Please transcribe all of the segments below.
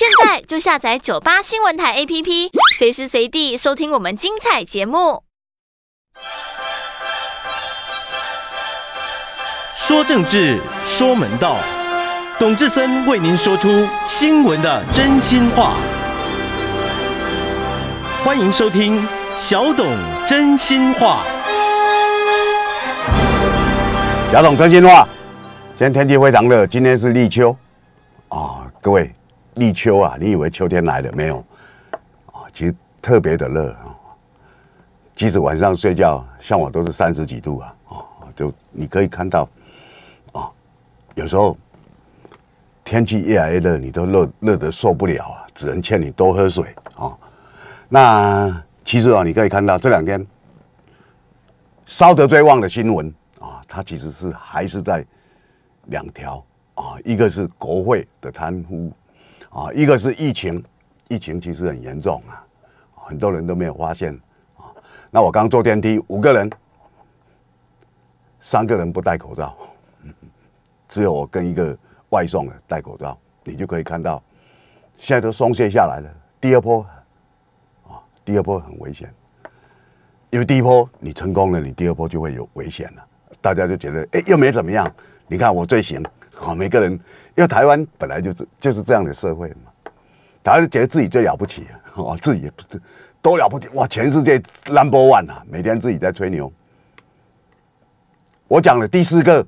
现在就下载九八新闻台 APP，随时随地收听我们精彩节目。说政治，说门道，董志森为您说出新闻的真心话。欢迎收听小董真心话。小董真心话，今天天气非常热，今天是立秋啊，各位。立秋啊，你以为秋天来了没有？啊，其实特别的热啊，即使晚上睡觉，像我都是三十几度啊，哦，就你可以看到，哦，有时候天气越来越热，你都热热的受不了啊，只能劝你多喝水啊。那其实啊，你可以看到这两天烧得最旺的新闻啊，它其实是还是在两条啊，一个是国会的贪污。啊，一个是疫情，疫情其实很严重啊，很多人都没有发现啊。那我刚坐电梯，五个人，三个人不戴口罩，只有我跟一个外送的戴口罩，你就可以看到，现在都松懈下来了。第二波啊，第二波很危险，因为第一波你成功了，你第二波就会有危险了。大家就觉得，哎，又没怎么样，你看我最行。哦，每个人，因为台湾本来就是就是这样的社会嘛，台湾觉得自己最了不起啊，哦，自己不都了不起哇，全世界 number one 啊，每天自己在吹牛。我讲了第四个，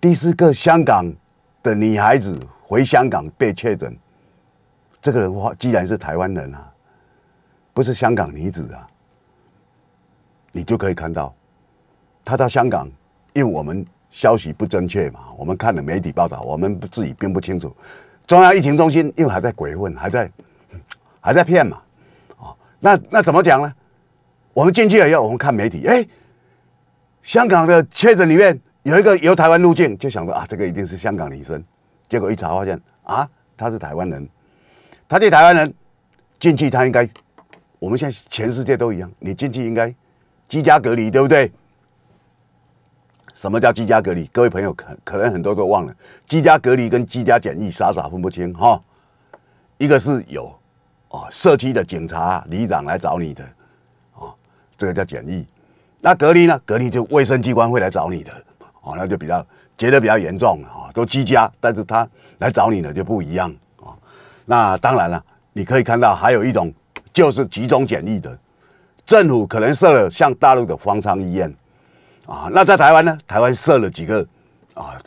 第四个香港的女孩子回香港被确诊，这个人话既然是台湾人啊，不是香港女子啊，你就可以看到，她到香港，因为我们。消息不正确嘛？我们看了媒体报道，我们自己并不清楚。中央疫情中心又还在鬼混，还在还在骗嘛？哦，那那怎么讲呢？我们进去以后，我们看媒体，哎，香港的确诊里面有一个由台湾入境，就想着啊，这个一定是香港女生，结果一查发现啊，她是台湾人，她是台湾人，进去她应该，我们现在全世界都一样，你进去应该居家隔离，对不对？什么叫居家隔离？各位朋友可可能很多都忘了，居家隔离跟居家检疫傻傻分不清哈。一个是有哦，社区的警察、里长来找你的哦，这个叫检疫；那隔离呢？隔离就卫生机关会来找你的哦，那就比较觉得比较严重了哦，都居家，但是他来找你的就不一样哦。那当然了，你可以看到还有一种就是集中检疫的，政府可能设了像大陆的方舱医院。啊，那在台湾呢？台湾设了几个啊，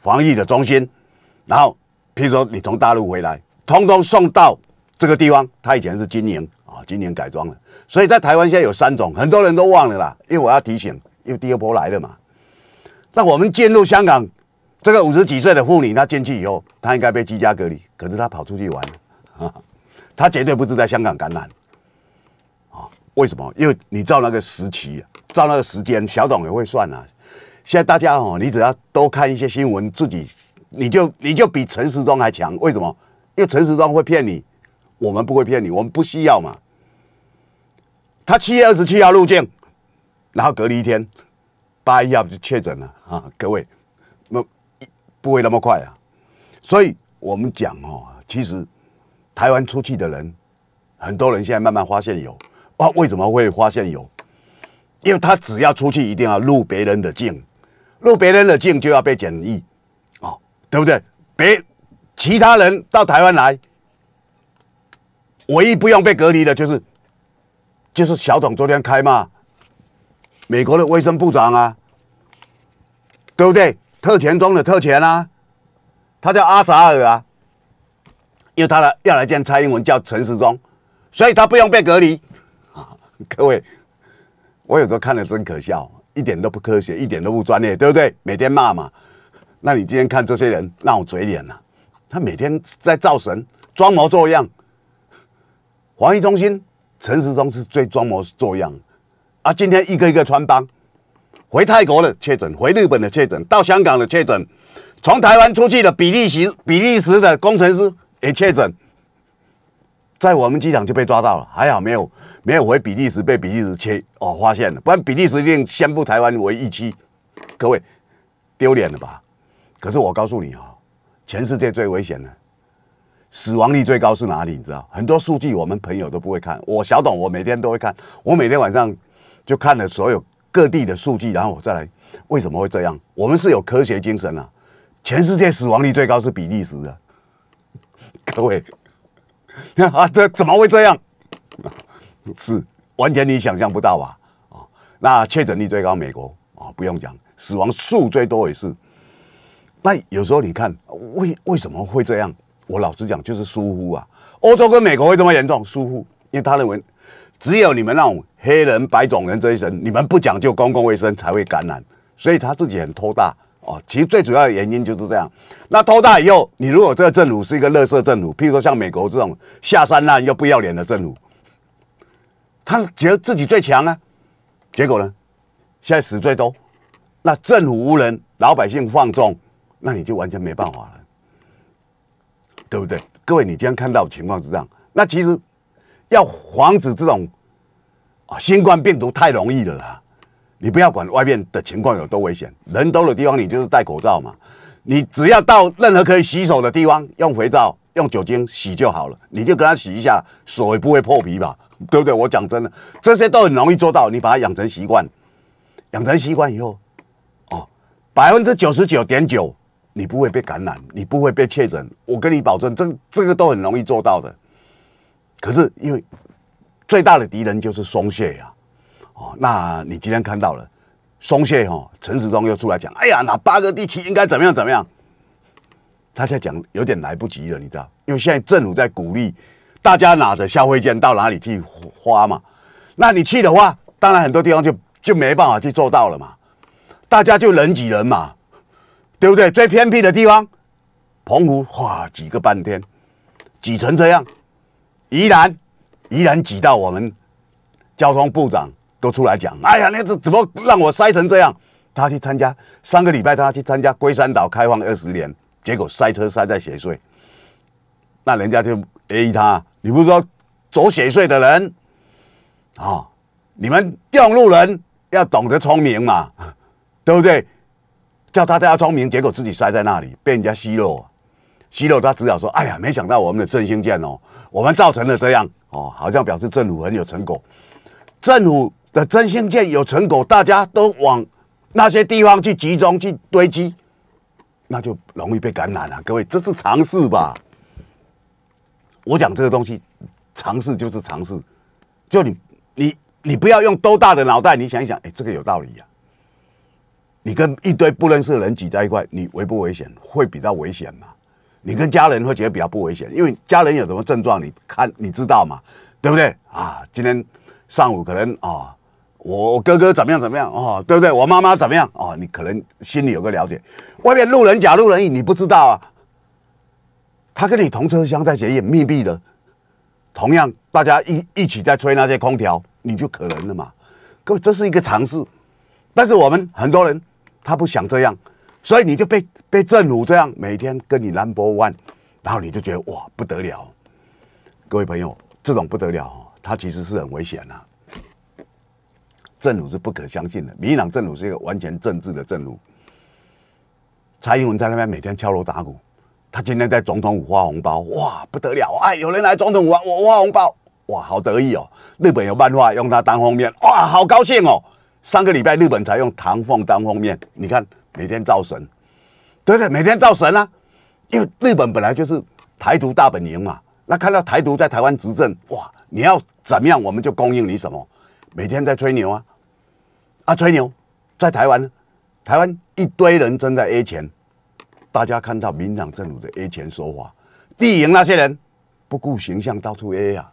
防疫的中心，然后，譬如说你从大陆回来，通通送到这个地方。他以前是经营啊，今年改装了，所以在台湾现在有三种，很多人都忘了啦。因为我要提醒，因为第二波来了嘛。那我们进入香港，这个五十几岁的妇女，她进去以后，她应该被居家隔离，可是她跑出去玩，她绝对不是在香港感染。啊，为什么？因为你照那个时期。啊，到那个时间，小董也会算啊。现在大家哦，你只要多看一些新闻，自己你就你就比陈时中还强。为什么？因为陈时中会骗你，我们不会骗你，我们不需要嘛。他七月二十七号入境，然后隔离一天，八一号就确诊了啊！各位，那不会那么快啊。所以我们讲哦，其实台湾出去的人，很多人现在慢慢发现有啊，为什么会发现有？因为他只要出去，一定要入别人的境，入别人的境就要被检疫，哦，对不对？别其他人到台湾来，唯一不用被隔离的就是，就是小董昨天开骂，美国的卫生部长啊，对不对？特权中的特权啊，他叫阿扎尔啊，因为他来要来见蔡英文叫陈时中，所以他不用被隔离 各位。我有时候看的真可笑，一点都不科学，一点都不专业，对不对？每天骂嘛，那你今天看这些人闹嘴脸呢？他每天在造神，装模作样。防疫中心陈时中是最装模作样啊！今天一个一个穿帮，回泰国的确诊，回日本的确诊，到香港的确诊，从台湾出去的比利时比利时的工程师也确诊。在我们机场就被抓到了，还好没有没有回比利时，被比利时切哦发现了，不然比利时一定宣布台湾为疫区，各位丢脸了吧？可是我告诉你啊，全世界最危险的死亡率最高是哪里？你知道很多数据我们朋友都不会看，我小董我每天都会看，我每天晚上就看了所有各地的数据，然后我再来为什么会这样？我们是有科学精神啊，全世界死亡率最高是比利时的，各位。啊，这怎么会这样？是完全你想象不到吧？啊，那确诊率最高美国啊，不用讲，死亡数最多也是。那有时候你看，为为什么会这样？我老实讲，就是疏忽啊。欧洲跟美国会这么严重疏忽，因为他认为只有你们那种黑人、白种人这些人，你们不讲究公共卫生才会感染，所以他自己很拖大。哦，其实最主要的原因就是这样。那偷大以后，你如果这个政府是一个垃色政府，譬如说像美国这种下三滥又不要脸的政府，他觉得自己最强啊，结果呢，现在死最多。那政府无人，老百姓放纵，那你就完全没办法了，对不对？各位，你今天看到情况是这样。那其实要防止这种啊新冠病毒太容易了啦。你不要管外面的情况有多危险，人多的地方你就是戴口罩嘛。你只要到任何可以洗手的地方，用肥皂、用酒精洗就好了。你就跟他洗一下手，也不会破皮吧？对不对？我讲真的，这些都很容易做到。你把它养成习惯，养成习惯以后，哦，百分之九十九点九，你不会被感染，你不会被确诊。我跟你保证，这这个都很容易做到的。可是因为最大的敌人就是松懈呀。哦，那你今天看到了松懈哈？陈时中又出来讲，哎呀，哪八个地区应该怎么样怎么样？他现在讲有点来不及了，你知道，因为现在政府在鼓励大家拿着消费券到哪里去花嘛。那你去的话，当然很多地方就就没办法去做到了嘛。大家就人挤人嘛，对不对？最偏僻的地方，澎湖哇，挤个半天，挤成这样。宜兰，宜兰挤到我们交通部长。都出来讲，哎呀，你怎怎么让我塞成这样？他去参加上个礼拜，他去参加龟山岛开放二十年，结果塞车塞在写税，那人家就 A 他。你不是说走写税的人啊，你们钓路人要懂得聪明嘛，对不对？叫他家聪明，结果自己塞在那里，被人家奚落。奚落他只好说：哎呀，没想到我们的振兴舰哦，我们造成了这样哦，好像表示政府很有成果。政府。的真心建有成果，大家都往那些地方去集中去堆积，那就容易被感染了。各位，这是尝试吧？我讲这个东西，尝试就是尝试。就你你你不要用多大的脑袋，你想一想，哎，这个有道理呀。你跟一堆不认识人挤在一块，你危不危险？会比较危险吗？你跟家人会觉得比较不危险，因为家人有什么症状，你看你知道嘛？对不对啊？今天上午可能啊。我哥哥怎么样怎么样哦，对不对？我妈妈怎么样哦？你可能心里有个了解，外面路人甲路人乙你不知道啊。他跟你同车厢在前也密闭的，同样大家一一起在吹那些空调，你就可能了嘛。各位，这是一个常识，但是我们很多人他不想这样，所以你就被被政府这样每天跟你 number one，然后你就觉得哇不得了。各位朋友，这种不得了，他其实是很危险的。政府是不可相信的，民进党政府是一个完全政治的政府。蔡英文在那边每天敲锣打鼓，他今天在总统府发红包，哇，不得了！哎，有人来总统府我发红包，哇，好得意哦。日本有漫法用他当封面，哇，好高兴哦。上个礼拜日本才用唐凤当封面，你看每天造神，对对，每天造神啊。因为日本本来就是台独大本营嘛，那看到台独在台湾执政，哇，你要怎么样我们就供应你什么。每天在吹牛啊，啊吹牛，在台湾，台湾一堆人正在 A 钱，大家看到民党政府的 A 钱说法，地营那些人不顾形象到处 A 啊，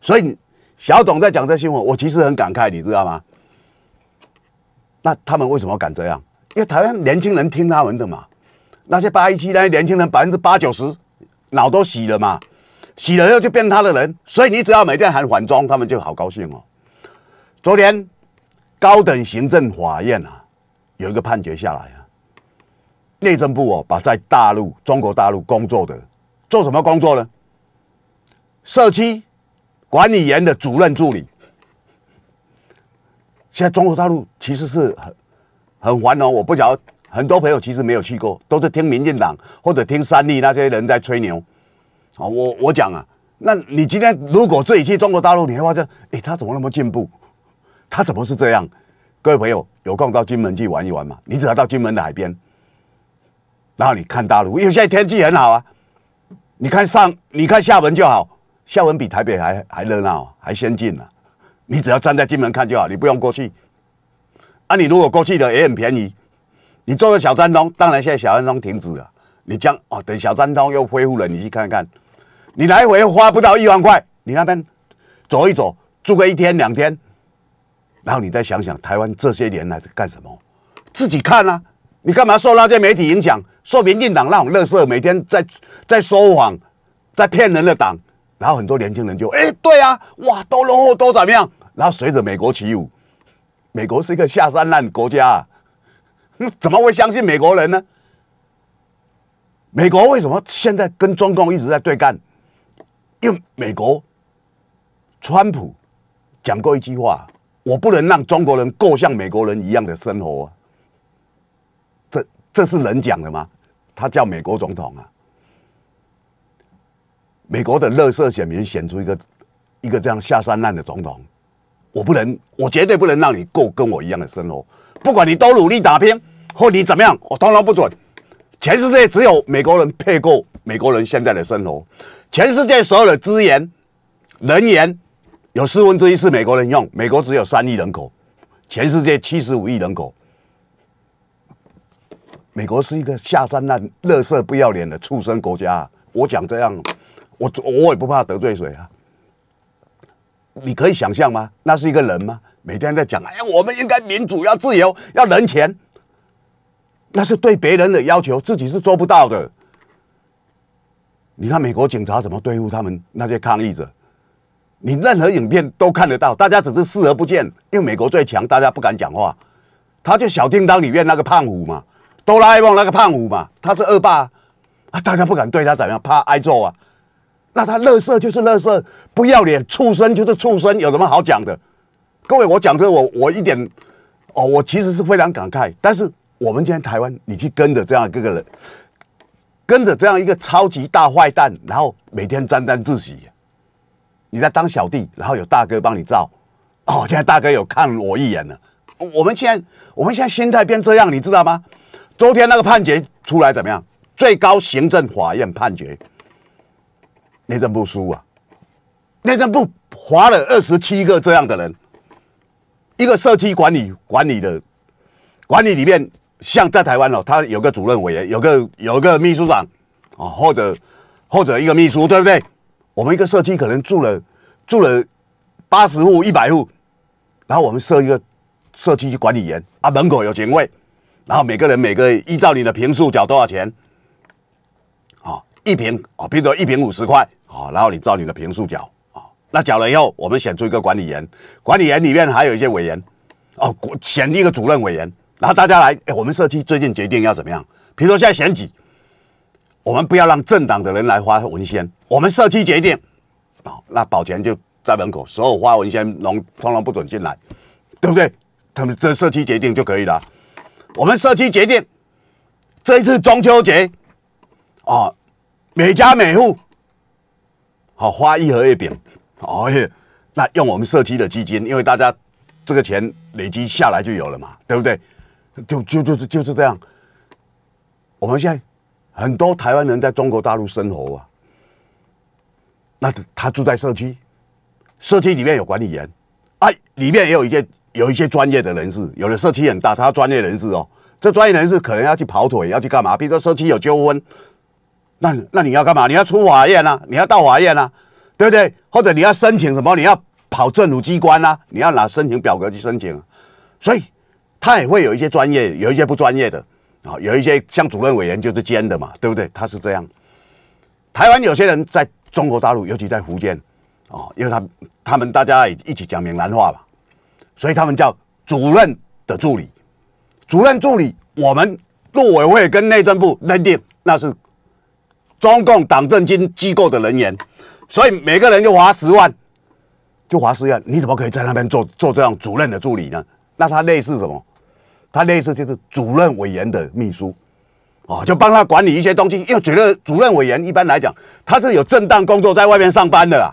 所以小董在讲这新闻，我其实很感慨，你知道吗？那他们为什么敢这样？因为台湾年轻人听他们的嘛，那些八一七那些年轻人百分之八九十脑都洗了嘛，洗了以后就变他的人，所以你只要每天喊反中，他们就好高兴哦。昨天，高等行政法院啊，有一个判决下来啊。内政部哦，把在大陆中国大陆工作的做什么工作呢？社区管理员的主任助理。现在中国大陆其实是很很繁荣，我不晓得很多朋友其实没有去过，都是听民进党或者听三立那些人在吹牛。啊，我我讲啊，那你今天如果自己去中国大陆，你会发现，哎，他怎么那么进步？他怎么是这样？各位朋友有空到金门去玩一玩嘛？你只要到金门的海边，然后你看大陆，因为现在天气很好啊。你看上，你看厦门就好，厦门比台北还还热闹，还先进啊。你只要站在金门看就好，你不用过去。啊，你如果过去的也很便宜，你坐个小三通，当然现在小三通停止了。你将哦，等小三通又恢复了，你去看看。你来回花不到一万块，你那边走一走，住个一天两天。然后你再想想，台湾这些年来在干什么？自己看啊！你干嘛受那些媒体影响，受民进党那种乐色每天在在说谎，在骗人的党。然后很多年轻人就哎，对啊，哇，都落后，都怎么样？然后随着美国起舞，美国是一个下三滥国家，怎么会相信美国人呢？美国为什么现在跟中共一直在对干？因为美国川普讲过一句话。我不能让中国人过像美国人一样的生活，这这是人讲的吗？他叫美国总统啊，美国的乐色选民选出一个一个这样下三滥的总统，我不能，我绝对不能让你过跟我一样的生活，不管你多努力打拼或你怎么样，我通通不准。全世界只有美国人配过美国人现在的生活，全世界所有的资源、人员、有四分之一是美国人用，美国只有三亿人口，全世界七十五亿人口。美国是一个下三滥、乐色不要脸的畜生国家。我讲这样，我我也不怕得罪谁啊。你可以想象吗？那是一个人吗？每天在讲，哎呀，我们应该民主，要自由，要人权。那是对别人的要求，自己是做不到的。你看美国警察怎么对付他们那些抗议者？你任何影片都看得到，大家只是视而不见，因为美国最强，大家不敢讲话。他就小叮当里面那个胖虎嘛，哆啦 A 梦那个胖虎嘛，他是恶霸，啊，大家不敢对他怎么样，怕挨揍啊。那他乐色就是乐色，不要脸，畜生就是畜生，有什么好讲的？各位，我讲这个，我我一点，哦，我其实是非常感慨，但是我们今天台湾，你去跟着这样一个人，跟着这样一个超级大坏蛋，然后每天沾沾自喜。你在当小弟，然后有大哥帮你照。哦，现在大哥有看我一眼了。我们现在我们现在心态变这样，你知道吗？昨天那个判决出来怎么样？最高行政法院判决，内政部输啊？内政部划了二十七个这样的人，一个社区管理管理的管理里面，像在台湾哦，他有个主任委员，有个有个秘书长啊，或者或者一个秘书，对不对？我们一个社区可能住了住了八十户一百户，然后我们设一个社区管理员啊，门口有警卫，然后每个人每个依照你的平数缴多少钱啊，一平啊，比如说一平五十块啊，然后你照你的平数缴啊，那缴了以后，我们选出一个管理员，管理员里面还有一些委员哦，选一个主任委员，然后大家来，哎，我们社区最近决定要怎么样？比如说现在选几？我们不要让政党的人来发文宣，我们社区决定啊，那保全就在门口，所有发文宣龙通通不准进来，对不对？他们这社区决定就可以了。我们社区决定这一次中秋节啊，每家每户好花一盒月饼，哦耶，那用我们社区的基金，因为大家这个钱累积下来就有了嘛，对不对？就就就是就是这样，我们现在。很多台湾人在中国大陆生活啊，那他住在社区，社区里面有管理员，哎，里面也有一些有一些专业的人士，有的社区很大，他专业人士哦，这专业人士可能要去跑腿，要去干嘛？比如说社区有纠纷，那那你要干嘛？你要出法院啊，你要到法院啊，对不对？或者你要申请什么？你要跑政府机关啊，你要拿申请表格去申请，所以他也会有一些专业，有一些不专业的。啊，有一些像主任委员就是兼的嘛，对不对？他是这样。台湾有些人在中国大陆，尤其在福建，哦，因为他他们大家一起讲闽南话吧，所以他们叫主任的助理，主任助理。我们陆委会跟内政部认定那是中共党政军机构的人员，所以每个人就罚十万，就罚十万。你怎么可以在那边做做这样主任的助理呢？那他类似什么？他类似就是主任委员的秘书，哦，就帮他管理一些东西。因为觉得主任委员一般来讲，他是有正当工作在外面上班的啊。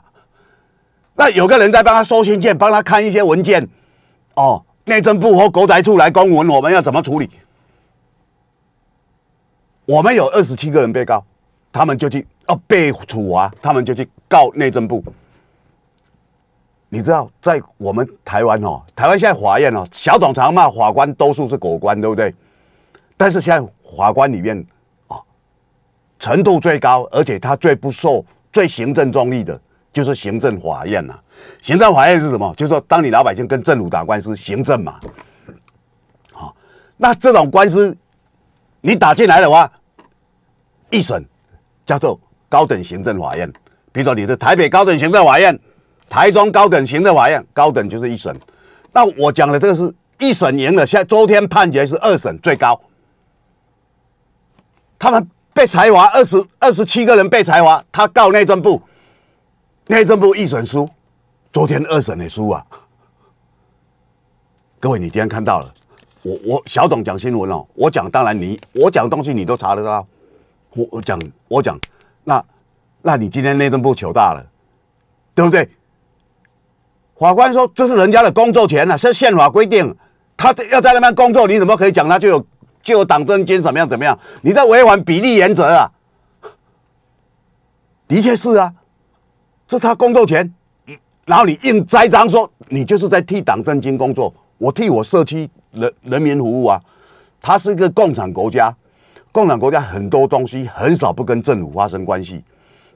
那有个人在帮他收信件，帮他看一些文件，哦，内政部或国台处来公文，我们要怎么处理？我们有二十七个人被告，他们就去哦被处罚，他们就去告内政部。你知道，在我们台湾哦，台湾现在法院哦，小董常骂法官多数是狗官，对不对？但是现在法官里面，哦，程度最高，而且他最不受最行政重力的，就是行政法院了。行政法院是什么？就是说，当你老百姓跟政府打官司，行政嘛。好，那这种官司你打进来的话，一审叫做高等行政法院，比如说你的台北高等行政法院。台中高等行政法院，高等就是一审。那我讲的这个是一审赢了，现在昨天判决是二审最高。他们被裁罚二十二十七个人被裁罚，他告内政部，内政部一审输，昨天二审也输啊。各位，你今天看到了，我我小董讲新闻哦，我讲当然你我讲东西你都查得到。我我讲我讲，那那你今天内政部糗大了，对不对？法官说：“这是人家的工作权啊，是宪法规定，他要在那边工作，你怎么可以讲他就有就有党政金怎么样怎么样？你在违反比例原则啊！的确，是啊，这是他工作权，然后你硬栽赃说你就是在替党政金工作，我替我社区人人民服务啊。他是一个共产国家，共产国家很多东西很少不跟政府发生关系，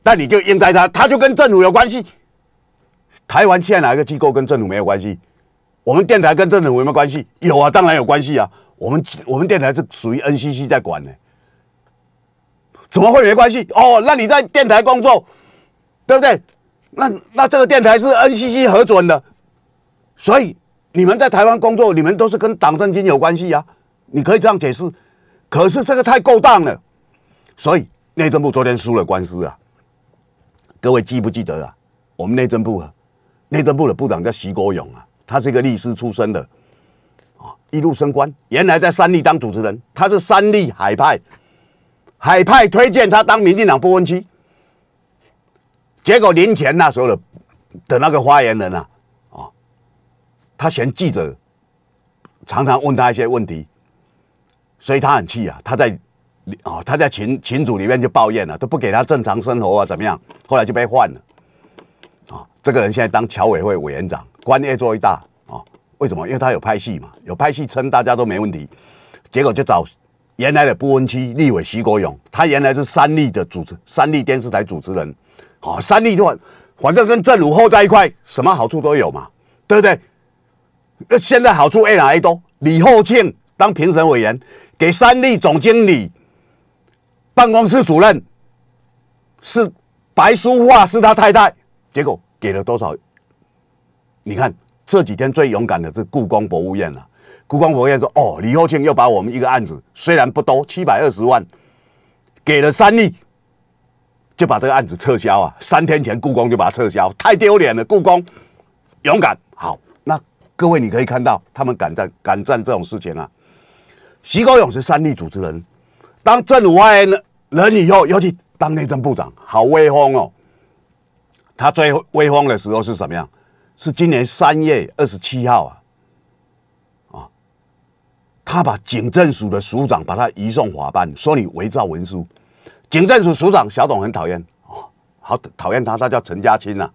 但你就硬栽赃，他就跟政府有关系。”台湾欠哪一个机构跟政府没有关系？我们电台跟政府有没有关系？有啊，当然有关系啊。我们我们电台是属于 NCC 在管的，怎么会没关系？哦，那你在电台工作，对不对？那那这个电台是 NCC 核准的，所以你们在台湾工作，你们都是跟党政军有关系呀。你可以这样解释，可是这个太够当了，所以内政部昨天输了官司啊。各位记不记得啊？我们内政部。啊，内政部的部长叫徐国勇啊，他是一个律师出身的，啊，一路升官。原来在三立当主持人，他是三立海派，海派推荐他当民进党不分区。结果年前那时候的的那个发言人啊，啊，他嫌记者常常问他一些问题，所以他很气啊。他在啊他在群群组里面就抱怨了，都不给他正常生活啊，怎么样？后来就被换了。啊，这个人现在当侨委会委员长，官越做越大啊！为什么？因为他有拍戏嘛，有拍戏撑，大家都没问题。结果就找原来的波恩区立委徐国勇，他原来是三立的主持，三立电视台主持人。好，三立话，反正跟政府厚在一块，什么好处都有嘛，对不对？现在好处越来越多，李厚庆当评审委员，给三立总经理办公室主任是白淑桦，是他太太。结果给了多少？你看这几天最勇敢的是故宫博物院了。故宫博物院说：“哦，李厚庆又把我们一个案子，虽然不多，七百二十万，给了三亿，就把这个案子撤销啊！三天前故宫就把它撤销，太丢脸了。故宫勇敢好，那各位你可以看到，他们敢在敢干这种事情啊。徐高勇是三立主持人，当政府发言人以后，又去当内政部长，好威风哦。”他最威风的时候是什么样？是今年三月二十七号啊，啊，他把警政署的署长把他移送法办，说你伪造文书。警政署署长小董很讨厌哦，好讨厌他，他叫陈家清啊，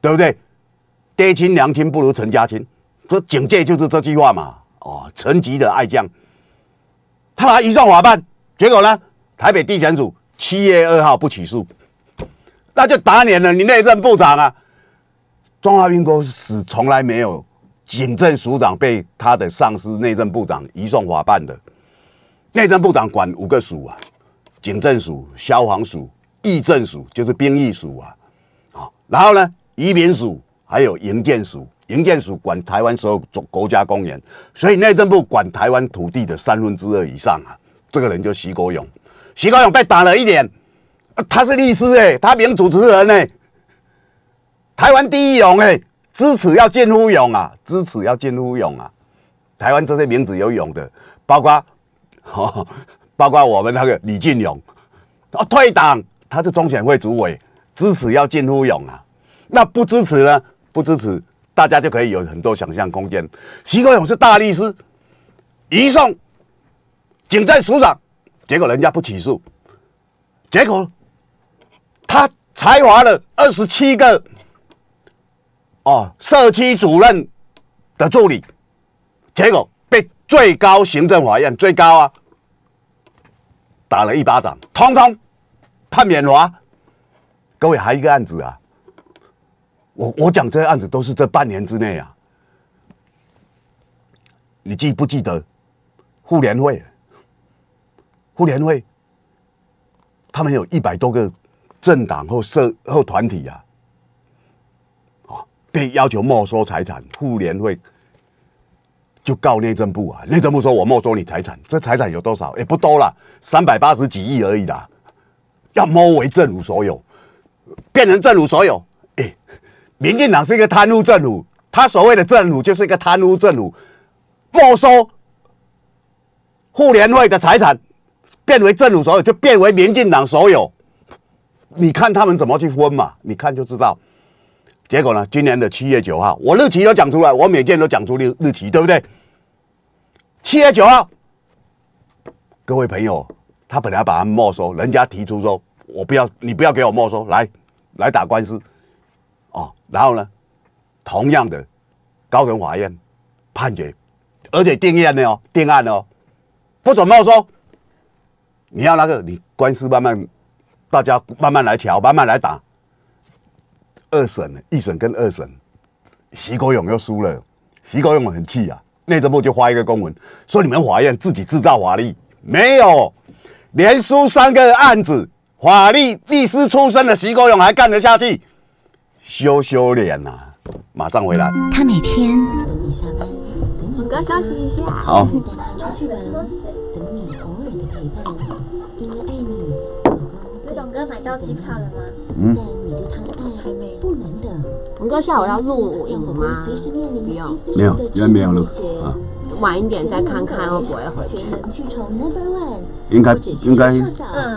对不对？爹亲娘亲不如陈家清，说警界就是这句话嘛，哦，陈吉的爱将，他把他移送法办，结果呢，台北地检署七月二号不起诉。那就打脸了，你内政部长啊？中华民国史从来没有警政署长被他的上司内政部长移送法办的。内政部长管五个署啊，警政署、消防署、议政署就是兵役署啊，哦，然后呢，移民署还有营建署，营建署管台湾所有国国家公园，所以内政部管台湾土地的三分之二以上啊。这个人就徐国勇，徐国勇被打了一脸。他是律师哎，他名主持人哎，台湾第一勇哎，支持要见乎勇啊，支持要见乎勇啊，台湾这些名字有勇的，包括，包括我们那个李进勇，哦退党，他是中选会主委，支持要见乎勇啊，那不支持呢？不支持，大家就可以有很多想象空间。徐国勇是大律师，移送警政署长，结果人家不起诉，结果。他裁华了二十七个哦，社区主任的助理，结果被最高行政法院最高啊打了一巴掌，通通判免华。各位，还一个案子啊，我我讲这个案子都是这半年之内啊，你记不记得？妇联会，妇联会，他们有一百多个。政党或社或团体啊，哦，被要求没收财产，互联会就告内政部啊，内政部说我没收你财产，这财产有多少？也不多了，三百八十几亿而已啦，要摸为政府所有，变成政府所有。哎，民进党是一个贪污政府，他所谓的政府就是一个贪污政府，没收互联会的财产，变为政府所有，就变为民进党所有。你看他们怎么去分嘛？你看就知道。结果呢？今年的七月九号，我日期都讲出来，我每件都讲出日日期，对不对？七月九号，各位朋友，他本来把它没收，人家提出说，我不要，你不要给我没收，来来打官司，哦。然后呢，同样的，高等法院判决，而且定案哦，定案哦，不准没收。你要那个，你官司慢慢。大家慢慢来瞧，慢慢来打。二审、一审跟二审，徐国勇又输了，徐国勇很气啊。内政部就发一个公文说，你们法院自己制造法律，没有连输三个案子，法律律师出身的徐国勇还干得下去？羞羞脸呐！马上回来。他每天等你下班，等哥休息一下。好，出去玩。等你偶尔的陪伴。哥买到机票了吗？嗯。不能等。龙哥下午要录，要不吗？不要。没有。没有没有录啊。晚一点再看看哦。过一会儿。应该应该，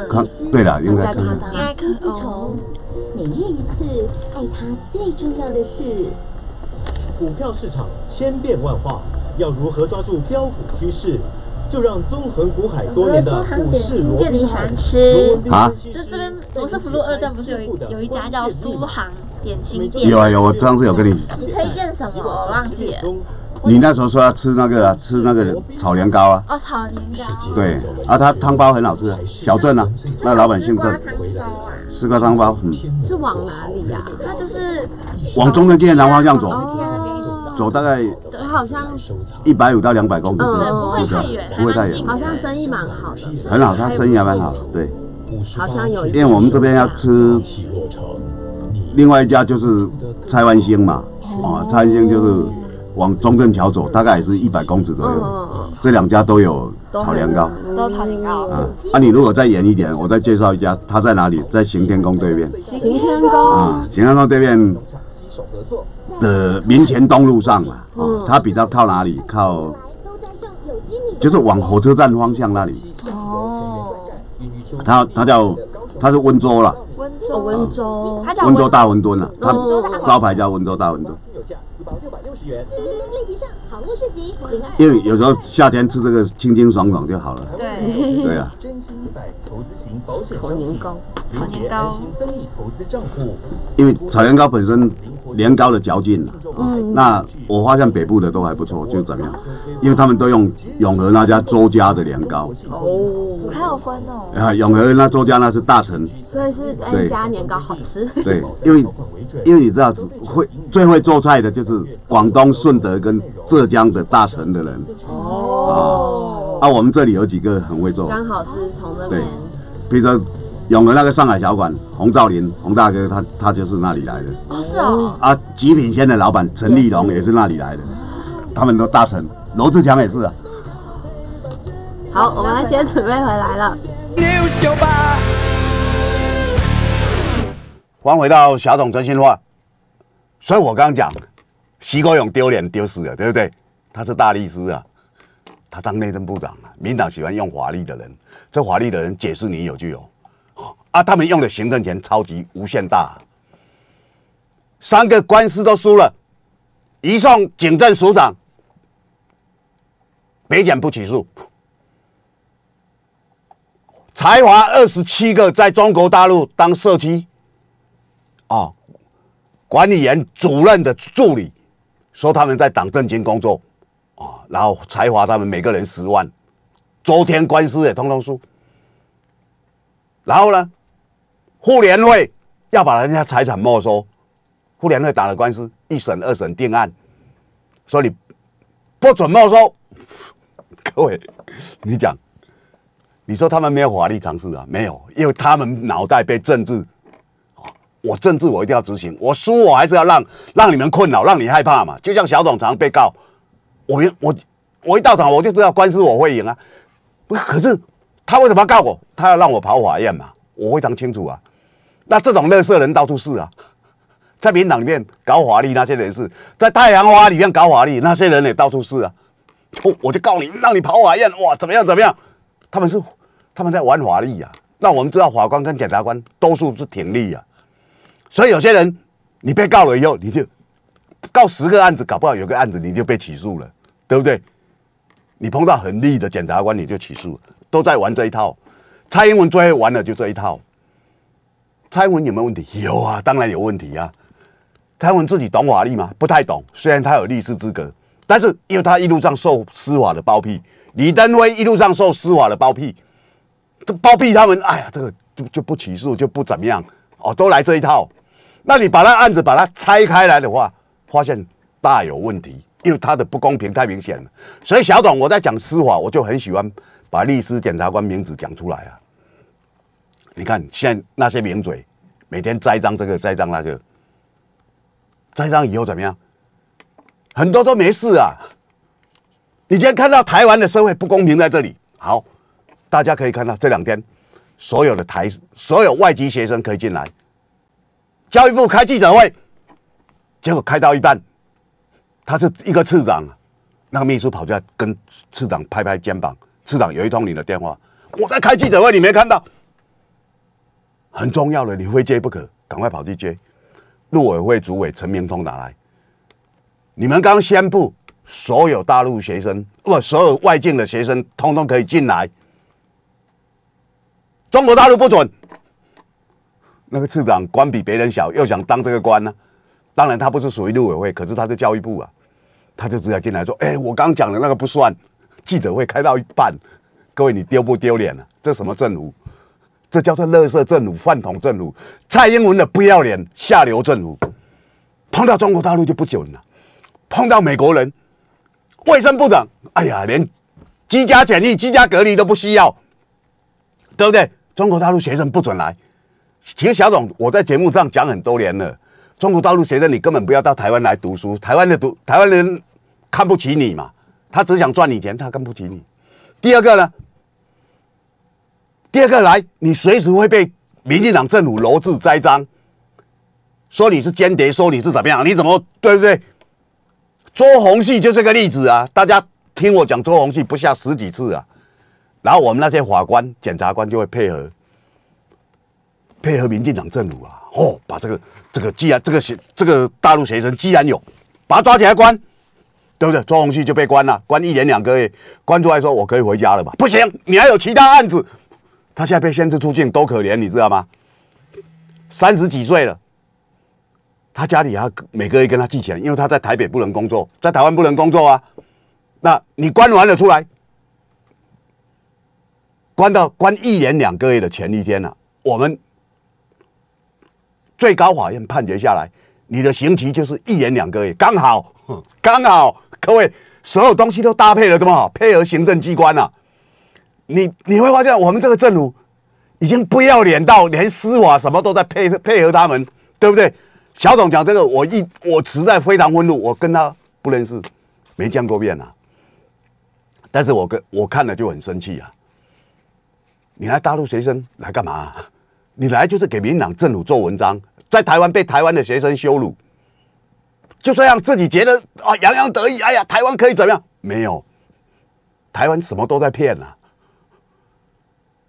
看对了，应该是。应该可以从每月一次，爱他最重要的是。股票市场千变万化，要如何抓住标股趋势？就让纵横古海多年的股市罗宾吃啊，这这边罗斯福路二段不是有一有一家叫苏杭点心店？有啊有，我上次有跟你。你推荐什么？我忘记。你那时候说要吃那个吃那个炒年糕啊。哦，炒年糕。对啊，他汤包很好吃，小镇啊，那老板姓郑。丝瓜汤包啊。丝瓜汤包，嗯。是往哪里呀？它就是往中正街南方向走。走大概，好像一百五到两百公里左右，不会太远，好像生意蛮好的，很好，他生意还蛮好，对。好像有，因为我们这边要吃，另外一家就是蔡万兴嘛，啊，蔡万兴就是往中正桥走，大概也是一百公里左右。这两家都有炒年糕，都炒年糕。啊，那你如果再远一点，我再介绍一家，他在哪里？在行天宫对面。行天宫啊，行天宫对面。合作的民权东路上嘛，哦，它比较靠哪里？靠，就是往火车站方向那里。哦，它它叫它是温州了，温州温州温州大馄饨啊，它招牌叫温州大馄饨。六百六十元，立即上好物市集。因为有时候夏天吃这个清清爽爽就好了。对对啊，炒年糕，炒年糕，因为炒年糕本身年糕的嚼劲啊，嗯，那我发现北部的都还不错，就怎么样？因为他们都用永和那家周家的年糕哦，还有分哦啊，永和那周家那是大城，所以是哪家年糕好吃？对，因为因为你知道会最会做菜的就是。广东顺德跟浙江的大城的人哦啊，啊，我们这里有几个很会做，刚好是从那边对，比如说永和那个上海小馆洪兆林洪大哥，他他就是那里来的哦，是哦。啊，极品鲜的老板陈立荣也是那里来，他们都大城，罗志强也是啊。好，我们先准备回来了，换回到小董真心话，所以我刚刚讲。徐国勇丢脸丢死了，对不对？他是大律师啊，他当内政部长啊。民党喜欢用华丽的人，这华丽的人解释你有就有，啊，他们用的行政权超级无限大，三个官司都输了，移送警政署长，北检不起诉，才华二十七个在中国大陆当社区啊管理员主任的助理。说他们在党政军工作，啊，然后财罚他们每个人十万，昨天官司也通通输。然后呢，互联会要把人家财产没收，互联会打了官司，一审二审定案，说你不准没收。各位，你讲，你说他们没有法律常识啊？没有，因为他们脑袋被政治。我政治我一定要执行，我输我还是要让让你们困扰，让你害怕嘛。就像小董常被告，我我我一到场我就知道官司我会赢啊。可是他为什么要告我？他要让我跑法院嘛？我非常清楚啊。那这种乐色人到处是啊，在民党里面搞华丽那些人是，在太阳花里面搞华丽那些人也到处是啊。我就告你，让你跑法院，哇，怎么样怎么样？他们是他们在玩华丽啊。那我们知道法官跟检察官多数是挺立啊。所以有些人，你被告了以后，你就告十个案子，搞不好有个案子你就被起诉了，对不对？你碰到很厉的检察官，你就起诉，都在玩这一套。蔡英文最后玩的就这一套。蔡英文有没有问题？有啊，当然有问题啊。蔡英文自己懂法律吗？不太懂。虽然他有律师资格，但是因为他一路上受司法的包庇，李登辉一路上受司法的包庇，这包庇他们，哎呀，这个就就不起诉就不怎么样。哦，都来这一套，那你把那案子把它拆开来的话，发现大有问题，因为他的不公平太明显了。所以小董，我在讲司法，我就很喜欢把律师、检察官名字讲出来啊。你看，现那些名嘴每天栽赃这个、栽赃那个，栽赃以后怎么样？很多都没事啊。你今天看到台湾的社会不公平在这里，好，大家可以看到这两天。所有的台，所有外籍学生可以进来。教育部开记者会，结果开到一半，他是一个次长，那个秘书跑出来跟次长拍拍肩膀。次长有一通你的电话，我在开记者会，你没看到，很重要的，你非接不可，赶快跑去接。陆委会主委陈明通拿来，你们刚宣布，所有大陆学生不，所有外境的学生通通可以进来。中国大陆不准，那个次长官比别人小，又想当这个官呢。当然他不是属于路委会，可是他在教育部啊，他就直接进来说：“哎，我刚讲的那个不算。”记者会开到一半，各位你丢不丢脸啊？这什么政府？这叫做乐色政府、饭桶政府、蔡英文的不要脸下流政府。碰到中国大陆就不准了，碰到美国人，卫生部长，哎呀，连居家检疫、居家隔离都不需要，对不对？中国大陆学生不准来，其实小董我在节目上讲很多年了。中国大陆学生，你根本不要到台湾来读书，台湾的读台湾人看不起你嘛，他只想赚你钱，他看不起你。第二个呢，第二个来，你随时会被民进党政府罗织栽赃，说你是间谍，说你是怎么样，你怎么对不对？周鸿旭就是个例子啊，大家听我讲周鸿旭不下十几次啊。然后我们那些法官、检察官就会配合，配合民进党政府啊，哦，把这个这个既然这个学这个大陆学生既然有，把他抓起来关，对不对？周鸿旭就被关了，关一年两个月，关出来说我可以回家了吧？不行，你还有其他案子。他现在被限制出境，多可怜，你知道吗？三十几岁了，他家里啊每个月跟他寄钱，因为他在台北不能工作，在台湾不能工作啊。那你关完了出来？关到关一年两个月的前一天呐，我们最高法院判决下来，你的刑期就是一年两个月，刚好 刚好，各位所有东西都搭配的这么好，配合行政机关呐。你你会发现，我们这个政府已经不要脸到连司法什么都在配配合他们，对不对？小董讲这个，我一我实在非常愤怒，我跟他不认识，没见过面呐。但是我跟我看了就很生气啊。你来大陆学生来干嘛？你来就是给民党政府做文章，在台湾被台湾的学生羞辱，就这样自己觉得啊洋洋得意。哎呀，台湾可以怎么样？没有，台湾什么都在骗啊！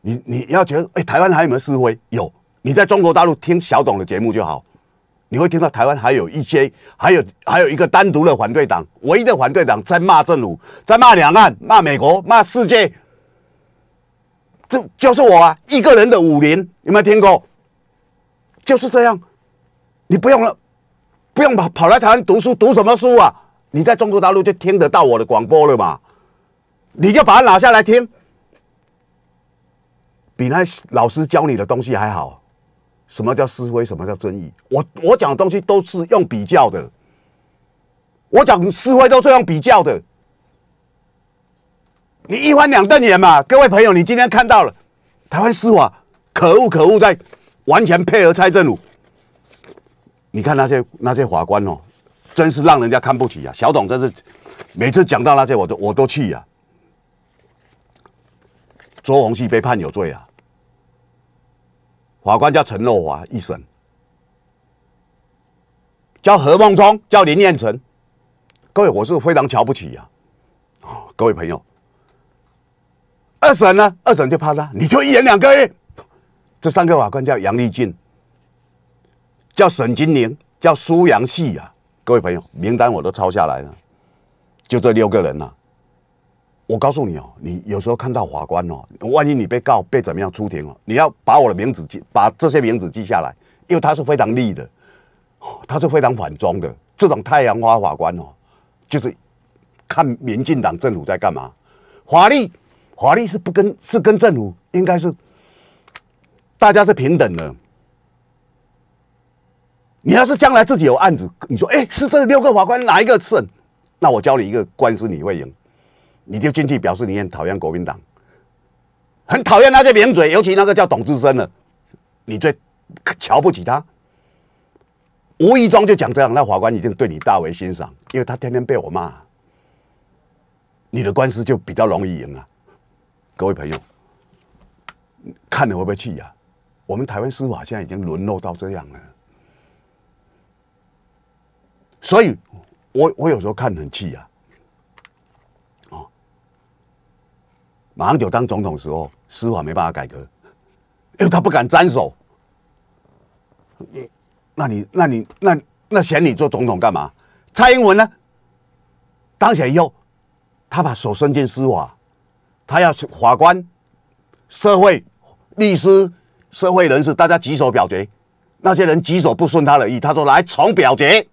你你要觉得哎，台湾还有没有是非？有。你在中国大陆听小董的节目就好，你会听到台湾还有一些还有还有一个单独的反对党，唯一的反对党在骂政府，在骂两岸，骂美国，骂世界。这就是我啊，一个人的武林，有没有听过？就是这样，你不用了，不用跑跑来台湾读书，读什么书啊？你在中国大陆就听得到我的广播了嘛？你就把它拿下来听，比那老师教你的东西还好。什么叫思维？什么叫正义？我我讲的东西都是用比较的，我讲思维都是用比较的。你一翻两瞪眼嘛，各位朋友，你今天看到了台湾司法可恶可恶，在完全配合蔡政府。你看那些那些法官哦，真是让人家看不起啊！小董真是每次讲到那些，我都我都气呀。周鸿祎被判有罪啊！法官叫陈若华，一审叫何孟忠，叫林彦成。各位，我是非常瞧不起呀！啊，各位朋友。二审呢？二审就怕他，你就一人两个月。这三个法官叫杨立静、叫沈金玲，叫苏阳系啊。各位朋友，名单我都抄下来了，就这六个人呐。我告诉你哦，你有时候看到法官哦，万一你被告被怎么样出庭哦，你要把我的名字记，把这些名字记下来，因为他是非常利的，他是非常反中的。这种太阳花法官哦，就是看民进党政府在干嘛，法律。法律是不跟，是跟政府，应该是大家是平等的。你要是将来自己有案子，你说，哎，是这六个法官哪一个胜？那我教你一个官司你会赢，你就进去表示你很讨厌国民党，很讨厌那些名嘴，尤其那个叫董志生的，你最瞧不起他。无意中就讲这样，那法官一定对你大为欣赏，因为他天天被我骂，你的官司就比较容易赢啊。各位朋友，看你会不会气呀？我们台湾司法现在已经沦落到这样了，所以我我有时候看很气呀。哦，马上就当总统时候，司法没办法改革，因为他不敢沾手。那你，那你，那那选你做总统干嘛？蔡英文呢？当起以后，他把手伸进司法。他要法官、社会、律师、社会人士，大家举手表决。那些人举手不顺他的意，他说来重表决，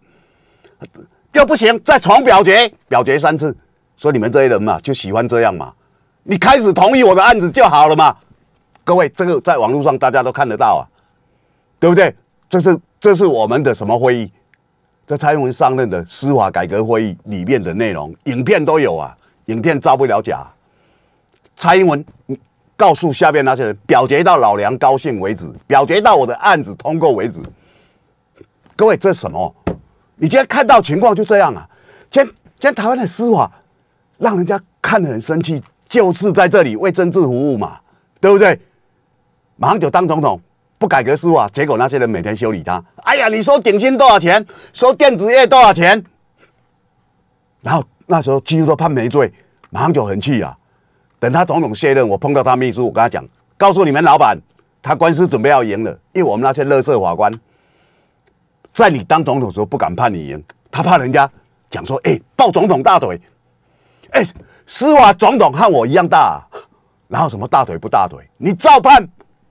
要不行，再重表决，表决三次。说你们这些人嘛，就喜欢这样嘛。你开始同意我的案子就好了嘛。各位，这个在网络上大家都看得到啊，对不对？这是这是我们的什么会议？这蔡英文上任的司法改革会议里面的内容，影片都有啊，影片造不了假。蔡英文告诉下面那些人：“表决到老梁高兴为止，表决到我的案子通过为止。”各位，这是什么？你今天看到情况就这样啊？今天今天台湾的司法让人家看很生气，就是在这里为政治服务嘛，对不对？马上就当总统，不改革司法，结果那些人每天修理他。哎呀，你说顶薪多少钱？收电子业多少钱？然后那时候几乎都判没罪，马上就很气啊！等他总统卸任，我碰到他秘书，我跟他讲：“告诉你们老板，他官司准备要赢了，因为我们那些乐色法官，在你当总统时候不敢判你赢，他怕人家讲说：‘哎，抱总统大腿，哎，施瓦总统和我一样大，然后什么大腿不大腿？’你照判，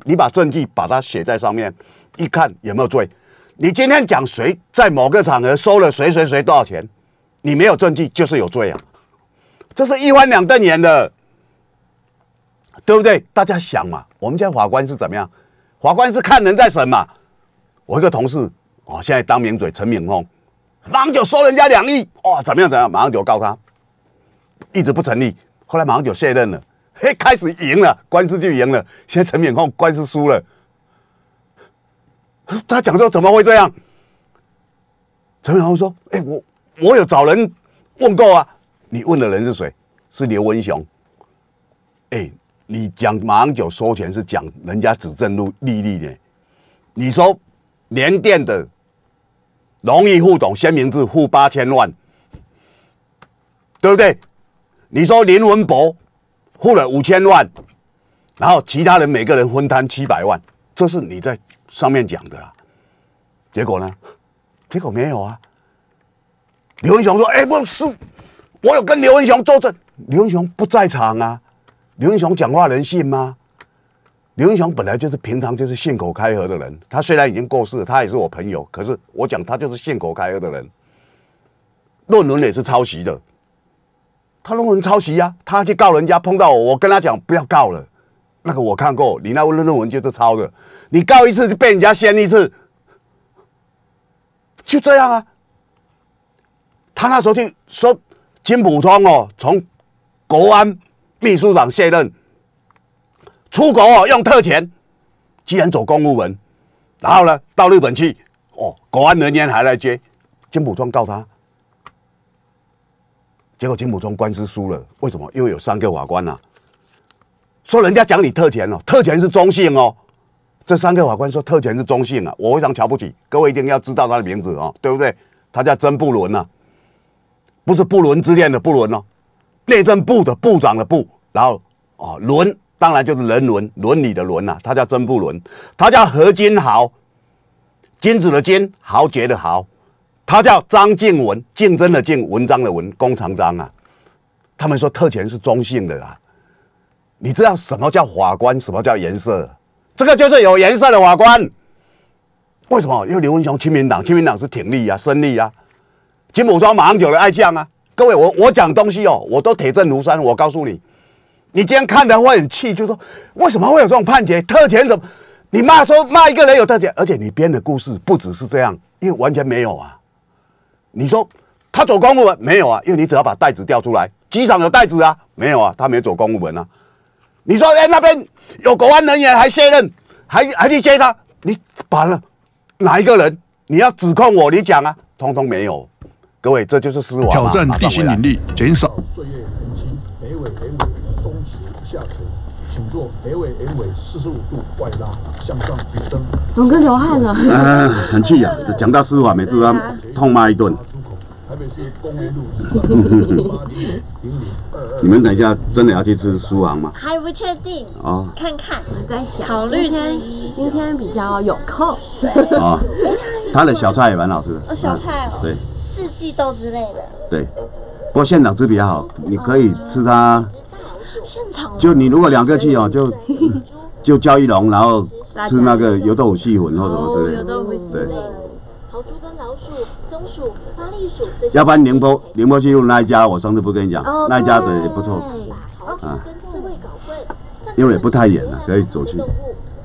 你把证据把它写在上面，一看有没有罪。你今天讲谁在某个场合收了谁谁谁多少钱，你没有证据就是有罪啊！这是一翻两瞪眼的。”对不对？大家想嘛，我们家法官是怎么样？法官是看人在审嘛。我一个同事哦，现在当名嘴陈敏峰，马上就收人家两亿哇，怎么样怎么样？马上就告他，一直不成立，后来马上就卸任了。嘿，开始赢了，官司就赢了。现在陈敏峰官司输了，他讲说怎么会这样？陈敏峰说：“哎，我我有找人问过啊，你问的人是谁？是刘文雄。”哎。你讲马英九收钱是讲人家指正路利率呢？你说联电的容易互董先名字付八千万，对不对？你说林文博付了五千万，然后其他人每个人分摊七百万，这是你在上面讲的啊？结果呢？结果没有啊。刘文雄说：“哎，不是，我有跟刘文雄作证，刘文雄不在场啊。”刘英雄讲话能信吗？刘英雄本来就是平常就是信口开河的人。他虽然已经过世，他也是我朋友，可是我讲他就是信口开河的人。论文也是抄袭的，他论文抄袭呀，他去告人家碰到我，我跟他讲不要告了。那个我看过，你那论论文就是抄的，你告一次就被人家掀一次，就这样啊。他那时候就说金普通哦，从国安。秘书长卸任，出国哦用特权，居然走公务文，然后呢到日本去哦，国安人员还来接金普中告他，结果金普中官司输了，为什么？因为有三个法官呐，说人家讲你特权哦，特权是中性哦，这三个法官说特权是中性啊，我非常瞧不起，各位一定要知道他的名字哦，对不对？他叫曾布伦呐，不是布伦之恋的布伦哦。内政部的部长的部，然后哦伦，当然就是人伦伦理的伦啊，他叫曾布伦，他叫何金豪，金子的金，豪杰的豪，他叫张静文，竞争的竞，文章的文，工长章啊。他们说特权是中性的啊，你知道什么叫法官，什么叫颜色？这个就是有颜色的法官。为什么？因为刘文雄，亲民党，亲民党是挺立啊，胜利啊，金宝说，马上有的爱将啊。各位，我我讲东西哦，我都铁证如山。我告诉你，你今天看的会很气，就说为什么会有这种判决？特权怎么？你骂说骂一个人有特权，而且你编的故事不只是这样，因为完全没有啊。你说他走公务门没有啊？因为你只要把袋子调出来，机场有袋子啊，没有啊？他没走公务门啊？你说哎，那边有国安人员还卸任，还还去接他？你把了哪一个人？你要指控我，你讲啊，通通没有。各位，这就是私房。挑战地心引力，减少岁月痕迹。北纬、北纬松弛下垂。请坐。北纬、北纬四十五度外拉，向上提升。龙哥流汗了。啊，很气啊！讲到私房，没错，痛骂一顿。台北市公路。你们等一下，真的要去吃私房吗？还不确定哦，看看，我在想，考虑今天，今天比较有空。啊。他的小菜也蛮好吃的。小菜。对。四季豆之类的，对，不过现场吃比较好，你可以吃它。现场就你如果两个去哦，就 就叫一笼，然后吃那个油豆腐细粉或什么之类。的。对，豪猪跟老鼠、松鼠、栗鼠。要不然宁波宁波去那一家，我上次不跟你讲，那一家的也不错啊，因为也不太远了，可以走去。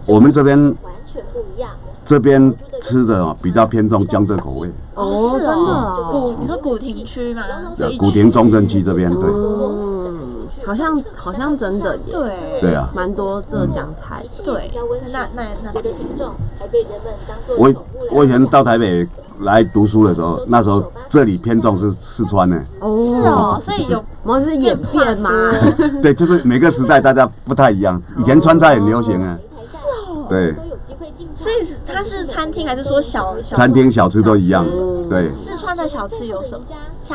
我们这边完全不一样。这边吃的比较偏重江浙口味哦，真的？古你说古亭区吗？古亭中正区这边，对，嗯，好像好像真的，对，对啊，蛮多浙江菜，对，那那那。我我以前到台北来读书的时候，那时候这里偏重是四川呢。哦，是哦，所以有 我们是演变嘛，对，就是每个时代大家不太一样，以前川菜很流行啊，是哦，对。所以它是餐厅还是说小小餐厅小吃都一样？对。四川的小吃有什么？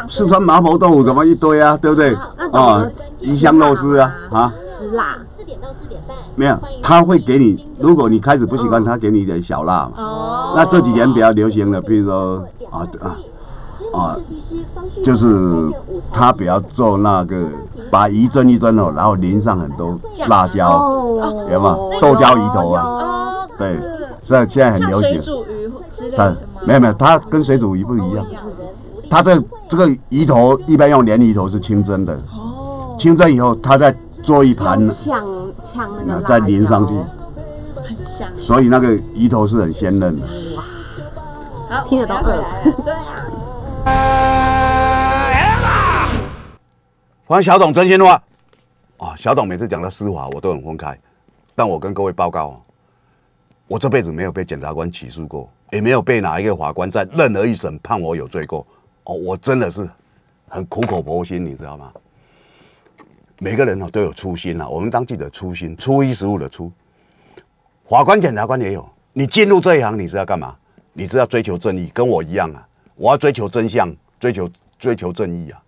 四川麻婆豆腐怎么一堆啊？对不对？啊，鱼香肉丝啊，啊。吃辣。四点到四点半。没有，他会给你，如果你开始不喜惯，他给你一点小辣。哦。那这几年比较流行的，比如说啊啊啊，就是他比较做那个把鱼蒸一蒸哦，然后淋上很多辣椒，有吗？豆椒鱼头啊。对，是啊，现在很流行。水煮鱼之类的没有没有，它跟水煮鱼不一样。它这这个鱼头，一般用鲢鱼头是清蒸的。哦。清蒸以后，它再做一盘。抢抢那个辣椒。对。很香。所以那个鱼头是很鲜嫩的。哇。好。听得到没有？对啊。欢迎小董陈鲜话，啊，小董每次讲到丝滑，我都很分开。但我跟各位报告哦。我这辈子没有被检察官起诉过，也没有被哪一个法官在任何一审判我有罪过。哦，我真的是很苦口婆心，你知道吗？每个人呢都有初心呐，我们当记者初心，初一十五的初，法官、检察官也有。你进入这一行你是要干嘛？你是要追求正义，跟我一样啊！我要追求真相，追求追求正义啊！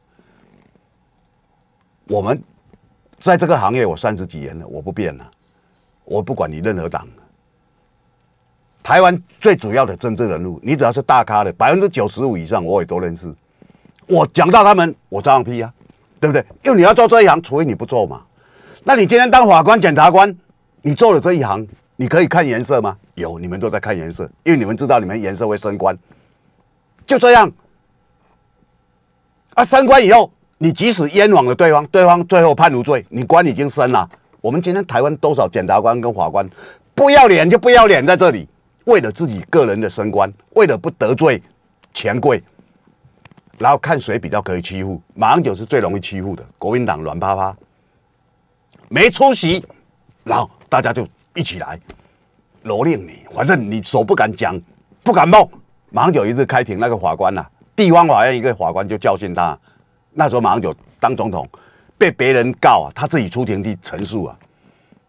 我们在这个行业我三十几年了，我不变了，我不管你任何党。台湾最主要的政治人物，你只要是大咖的百分之九十五以上，我也都认识。我讲到他们，我照样批啊，对不对？因为你要做这一行，除非你不做嘛。那你今天当法官、检察官，你做了这一行，你可以看颜色吗？有，你们都在看颜色，因为你们知道你们颜色会升官。就这样，啊，升官以后，你即使冤枉了对方，对方最后判无罪，你官已经升了。我们今天台湾多少检察官跟法官，不要脸就不要脸在这里。为了自己个人的升官，为了不得罪权贵，然后看谁比较可以欺负，马英九是最容易欺负的。国民党软趴趴，没出息，然后大家就一起来蹂躏你，反正你所不敢讲，不敢冒。马英九一次开庭，那个法官呐，地方法院一个法官就教训他。那时候马英九当总统，被别人告啊，他自己出庭去陈述啊，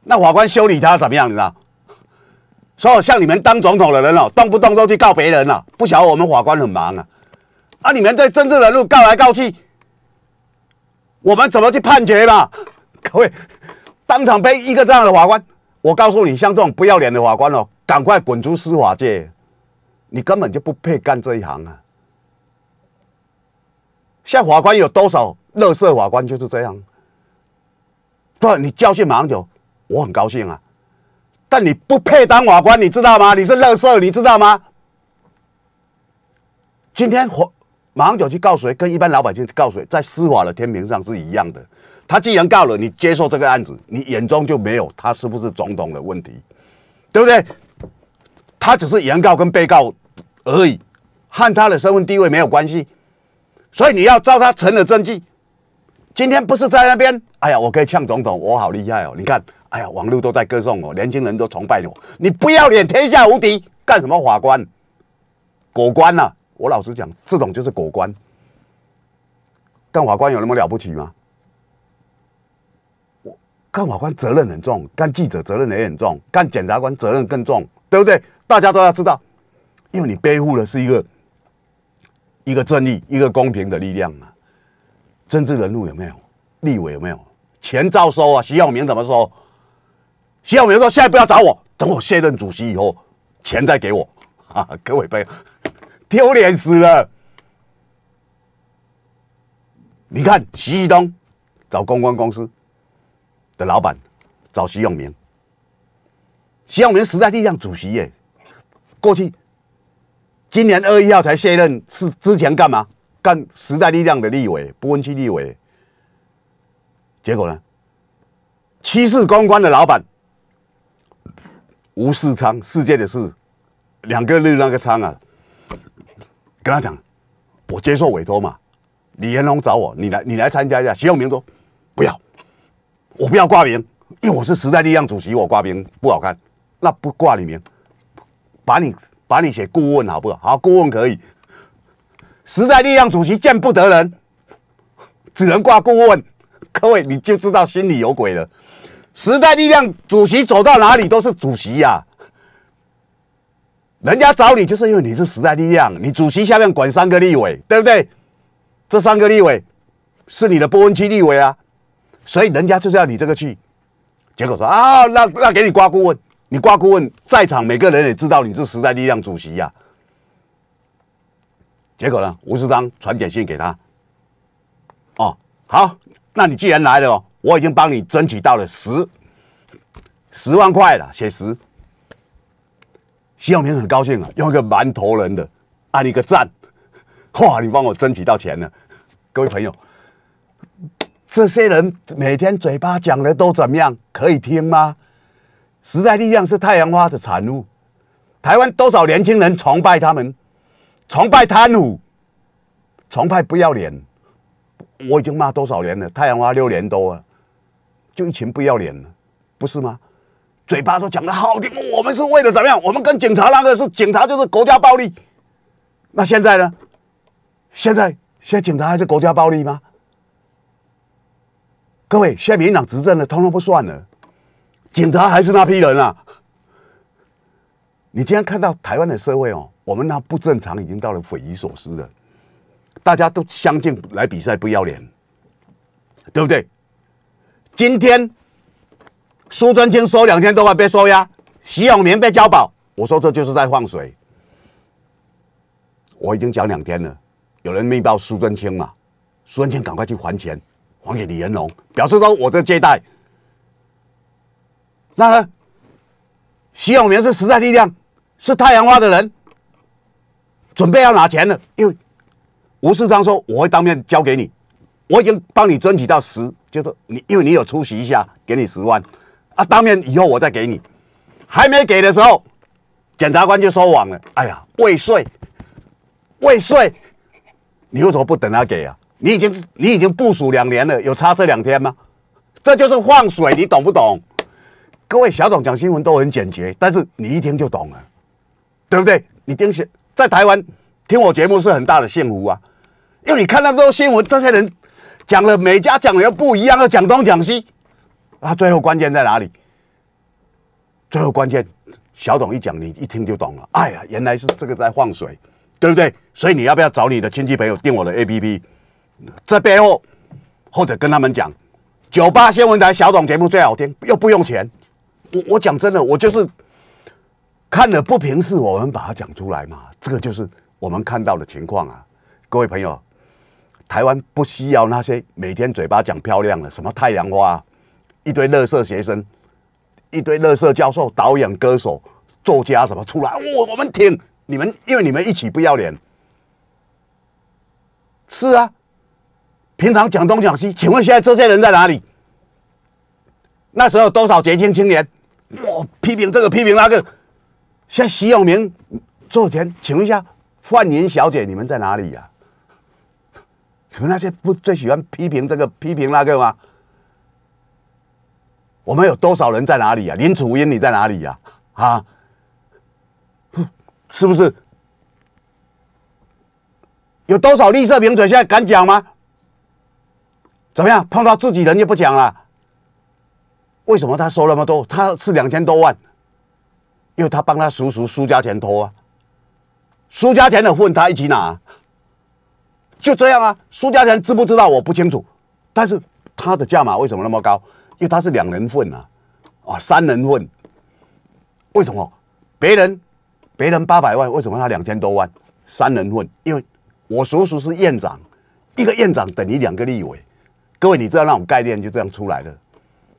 那法官修理他怎么样，你知道？所以像你们当总统的人哦，动不动都去告别人了，不晓得我们法官很忙啊。啊，你们在政治的路告来告去，我们怎么去判决嘛？各位，当场被一个这样的法官，我告诉你，像这种不要脸的法官哦，赶快滚出司法界，你根本就不配干这一行啊。像法官有多少，乐色法官就是这样。对，你教训上就，我很高兴啊。但你不配当法官，你知道吗？你是乐色，你知道吗？今天黄马上就去告谁，跟一般老百姓告谁，在司法的天平上是一样的。他既然告了，你接受这个案子，你眼中就没有他是不是总统的问题，对不对？他只是原告跟被告而已，和他的身份地位没有关系。所以你要照他成了证据。今天不是在那边？哎呀，我可以呛总统，我好厉害哦！你看，哎呀，网络都在歌颂我，年轻人都崇拜我。你不要脸，天下无敌，干什么法官？果官啊？我老实讲，这种就是果官。干法官有那么了不起吗？我干法官责任很重，干记者责任也很重，干检察官责任更重，对不对？大家都要知道，因为你背负的是一个一个正义、一个公平的力量嘛。政治人物有没有？立委有没有？钱照收啊！徐永明怎么说？徐永明说：“现在不要找我，等我卸任主席以后，钱再给我。”啊，各位被丢脸死了！你看，徐旭东找公关公司的老板找徐永明，徐永明时代力量主席耶，过去今年二一号才卸任，是之前干嘛？但时代力量的立委，不分区立委，结果呢？七世公关的老板吴世昌，世界的事，两个“日那个“昌”啊，跟他讲：“我接受委托嘛，李彦龙找我，你来，你来参加一下。”徐永明说：“不要，我不要挂名，因为我是时代力量主席，我挂名不好看，那不挂你名，把你把你写顾问好不好？好，顾问可以。”时代力量主席见不得人，只能挂顾问。各位，你就知道心里有鬼了。时代力量主席走到哪里都是主席呀，人家找你就是因为你是时代力量，你主席下面管三个立委，对不对？这三个立委是你的波恩区立委啊，所以人家就是要你这个去。结果说啊，那那给你挂顾问，你挂顾问，在场每个人也知道你是时代力量主席呀。结果呢？吴世章传简信给他，哦，好，那你既然来了，我已经帮你争取到了十十万块了，写十。习永明很高兴啊，用一个馒头人的按一个赞，哇，你帮我争取到钱了，各位朋友，这些人每天嘴巴讲的都怎么样？可以听吗？时代力量是太阳花的产物，台湾多少年轻人崇拜他们？崇拜贪污，崇拜不要脸，我已经骂多少年了？太阳花六年多，了，就一群不要脸，不是吗？嘴巴都讲的好听，我们是为了怎么样？我们跟警察那个是警察就是国家暴力，那现在呢？现在，现在警察还是国家暴力吗？各位，现在民党执政的通通不算了，警察还是那批人啊？你今天看到台湾的社会哦？我们那不正常，已经到了匪夷所思了。大家都相见来比赛不要脸，对不对？今天苏贞清收两千多万被收押，徐永明被交保，我说这就是在放水。我已经讲两天了，有人密报苏贞清嘛，苏贞清赶快去还钱，还给李延龙，表示说我这借贷。那徐永明是时代力量，是太阳花的人。准备要拿钱了，因为吴世昌说我会当面交给你，我已经帮你争取到十，就是你，因为你有出席一下，给你十万啊。当面以后我再给你，还没给的时候，检察官就收网了。哎呀，未遂，未遂，你为什么不等他给啊？你已经你已经部署两年了，有差这两天吗？这就是放水，你懂不懂？各位小董讲新闻都很简洁，但是你一听就懂了，对不对？你听写。在台湾听我节目是很大的幸福啊，因为你看么多新闻，这些人讲了每家讲的又不一样，又讲东讲西，那最后关键在哪里？最后关键小董一讲，你一听就懂了。哎呀，原来是这个在放水，对不对？所以你要不要找你的亲戚朋友订我的 APP？这背后或者跟他们讲，酒吧新闻台小董节目最好听，又不用钱。我我讲真的，我就是看了不平事，我们把它讲出来嘛。这个就是我们看到的情况啊，各位朋友，台湾不需要那些每天嘴巴讲漂亮的什么太阳花，一堆乐色学生，一堆乐色教授、导演、歌手、作家什么出来，我我们挺你们，因为你们一起不要脸。是啊，平常讲东讲西，请问现在这些人在哪里？那时候多少结晶青年，我批评这个批评那个，现在徐永明。昨田，请问一下，范云小姐，你们在哪里呀？你们那些不最喜欢批评这个批评那个吗？我们有多少人在哪里呀？林楚英，你在哪里呀？啊，是不是？有多少绿色名嘴现在敢讲吗？怎么样？碰到自己人就不讲了？为什么他说那么多？他是两千多万，因为他帮他叔叔输家钱多啊。苏家田的份他一起拿，就这样啊。苏家田知不知道我不清楚，但是他的价码为什么那么高？因为他是两人份啊，啊，三人份，为什么？别人别人八百万，为什么他两千多万？三人份，因为我叔叔是院长，一个院长等于两个立委。各位，你知道那种概念就这样出来的。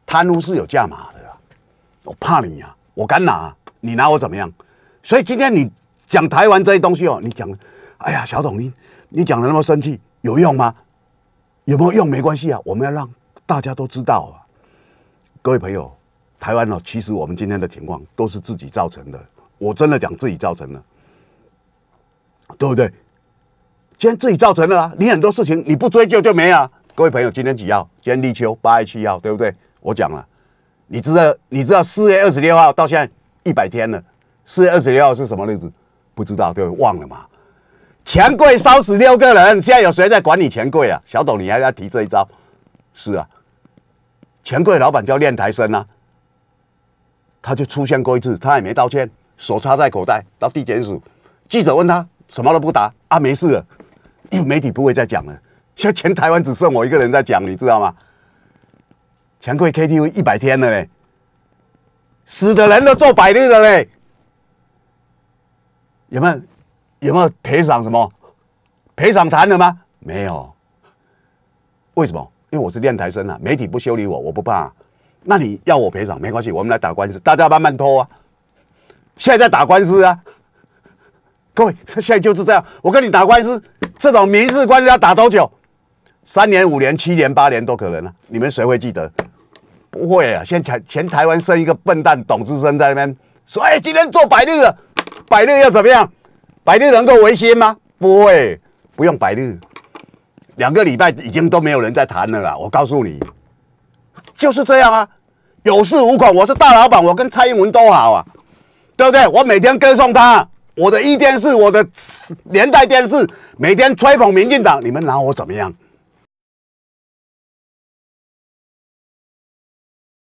贪污是有价码的，我怕你啊，我敢拿，你拿我怎么样？所以今天你。讲台湾这些东西哦，你讲，哎呀，小董你你讲的那么生气有用吗？有没有用没关系啊，我们要让大家都知道啊。各位朋友，台湾呢，其实我们今天的情况都是自己造成的。我真的讲自己造成的，对不对？既然自己造成了，你很多事情你不追究就没啊。各位朋友，今天几号？今天立秋八月七号，对不对？我讲了，你知道你知道四月二十六号到现在一百天了，四月二十六号是什么日子？不知道对，忘了吗？钱柜烧死六个人，现在有谁在管理钱柜啊？小董，你还要提这一招？是啊，钱柜老板叫练台生啊，他就出现过一次，他也没道歉，手插在口袋到地检署，记者问他，什么都不答，啊，没事了，媒体不会再讲了。现在全台湾只剩我一个人在讲，你知道吗？钱柜 KTV 一百天了嘞，死的人都做百日了嘞。有没有有没有赔偿什么？赔偿谈了吗？没有。为什么？因为我是练台生啊，媒体不修理我，我不怕。那你要我赔偿没关系，我们来打官司，大家慢慢拖啊。现在打官司啊，各位，现在就是这样。我跟你打官司，这种民事官司要打多久？三年、五年、七年、八年都可能啊。你们谁会记得？不会啊。现在前台湾生一个笨蛋董志生在那边说：“哎，今天做百日了。”百日要怎么样？百日能够维新吗？不会，不用百日，两个礼拜已经都没有人在谈了啦。我告诉你，就是这样啊，有恃无恐。我是大老板，我跟蔡英文都好啊，对不对？我每天歌颂他，我的一电视，我的年代电视，每天吹捧民进党，你们拿我怎么样？